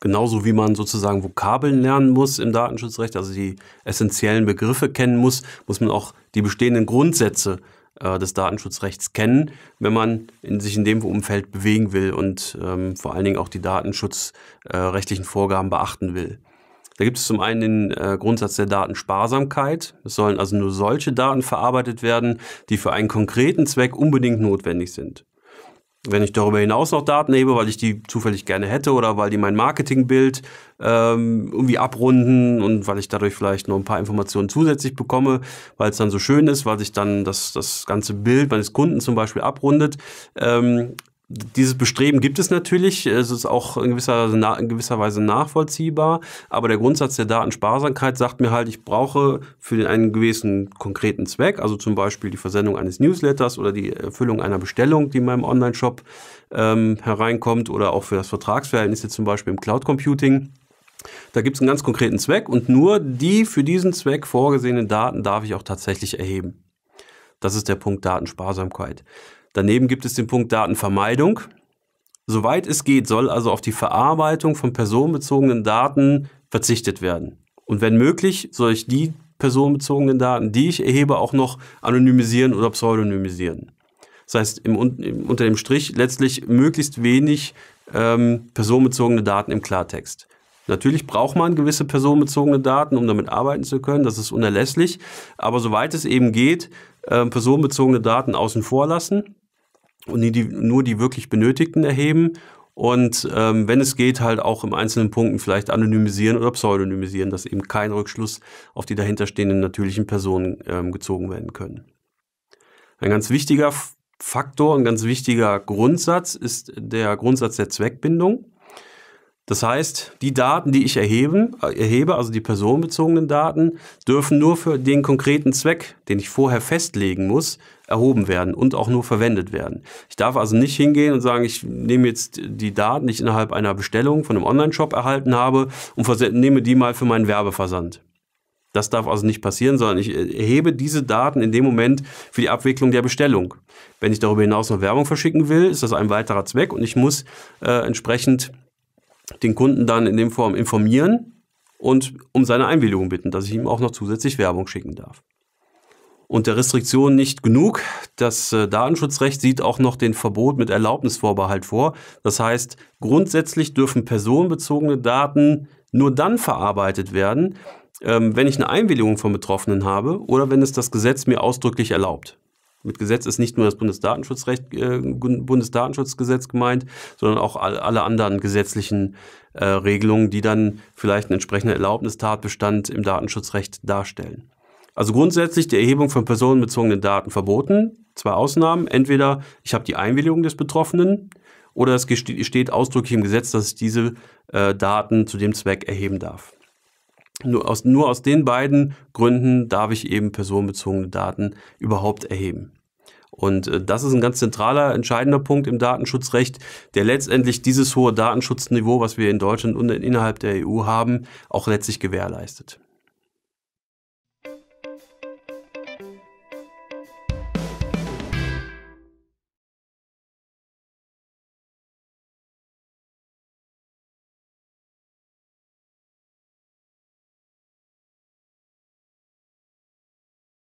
Genauso wie man sozusagen Vokabeln lernen muss im Datenschutzrecht, also die essentiellen Begriffe kennen muss, muss man auch die bestehenden Grundsätze äh, des Datenschutzrechts kennen, wenn man in, sich in dem Umfeld bewegen will und ähm, vor allen Dingen auch die datenschutzrechtlichen äh, Vorgaben beachten will. Da gibt es zum einen den äh, Grundsatz der Datensparsamkeit. Es sollen also nur solche Daten verarbeitet werden, die für einen konkreten Zweck unbedingt notwendig sind. Wenn ich darüber hinaus noch Daten hebe, weil ich die zufällig gerne hätte oder weil die mein Marketingbild ähm, irgendwie abrunden und weil ich dadurch vielleicht noch ein paar Informationen zusätzlich bekomme, weil es dann so schön ist, weil sich dann das, das ganze Bild meines Kunden zum Beispiel abrundet, ähm, dieses Bestreben gibt es natürlich. Es ist auch in gewisser, in gewisser Weise nachvollziehbar. Aber der Grundsatz der Datensparsamkeit sagt mir halt, ich brauche für einen gewissen konkreten Zweck, also zum Beispiel die Versendung eines Newsletters oder die Erfüllung einer Bestellung, die in meinem Online-Shop ähm, hereinkommt oder auch für das Vertragsverhältnis jetzt zum Beispiel im Cloud Computing. Da gibt es einen ganz konkreten Zweck und nur die für diesen Zweck vorgesehenen Daten darf ich auch tatsächlich erheben. Das ist der Punkt Datensparsamkeit. Daneben gibt es den Punkt Datenvermeidung. Soweit es geht, soll also auf die Verarbeitung von personenbezogenen Daten verzichtet werden. Und wenn möglich, soll ich die personenbezogenen Daten, die ich erhebe, auch noch anonymisieren oder pseudonymisieren. Das heißt, im, unter dem Strich letztlich möglichst wenig ähm, personenbezogene Daten im Klartext. Natürlich braucht man gewisse personenbezogene Daten, um damit arbeiten zu können. Das ist unerlässlich. Aber soweit es eben geht, äh, personenbezogene Daten außen vor lassen und die, nur die wirklich Benötigten erheben und ähm, wenn es geht, halt auch im einzelnen Punkten vielleicht anonymisieren oder pseudonymisieren, dass eben kein Rückschluss auf die dahinterstehenden natürlichen Personen ähm, gezogen werden können. Ein ganz wichtiger Faktor, ein ganz wichtiger Grundsatz ist der Grundsatz der Zweckbindung. Das heißt, die Daten, die ich erheben, äh, erhebe, also die personenbezogenen Daten, dürfen nur für den konkreten Zweck, den ich vorher festlegen muss, erhoben werden und auch nur verwendet werden. Ich darf also nicht hingehen und sagen, ich nehme jetzt die Daten, die ich innerhalb einer Bestellung von einem Online-Shop erhalten habe und nehme die mal für meinen Werbeversand. Das darf also nicht passieren, sondern ich erhebe diese Daten in dem Moment für die Abwicklung der Bestellung. Wenn ich darüber hinaus noch Werbung verschicken will, ist das ein weiterer Zweck und ich muss äh, entsprechend den Kunden dann in dem Form informieren und um seine Einwilligung bitten, dass ich ihm auch noch zusätzlich Werbung schicken darf und der Restriktion nicht genug. Das äh, Datenschutzrecht sieht auch noch den Verbot mit Erlaubnisvorbehalt vor. Das heißt, grundsätzlich dürfen personenbezogene Daten nur dann verarbeitet werden, ähm, wenn ich eine Einwilligung von Betroffenen habe oder wenn es das Gesetz mir ausdrücklich erlaubt. Mit Gesetz ist nicht nur das Bundesdatenschutzrecht, äh, Bundesdatenschutzgesetz gemeint, sondern auch alle anderen gesetzlichen äh, Regelungen, die dann vielleicht einen entsprechenden Erlaubnistatbestand im Datenschutzrecht darstellen. Also grundsätzlich die Erhebung von personenbezogenen Daten verboten. Zwei Ausnahmen. Entweder ich habe die Einwilligung des Betroffenen oder es steht ausdrücklich im Gesetz, dass ich diese äh, Daten zu dem Zweck erheben darf. Nur aus, nur aus den beiden Gründen darf ich eben personenbezogene Daten überhaupt erheben. Und äh, das ist ein ganz zentraler, entscheidender Punkt im Datenschutzrecht, der letztendlich dieses hohe Datenschutzniveau, was wir in Deutschland und innerhalb der EU haben, auch letztlich gewährleistet.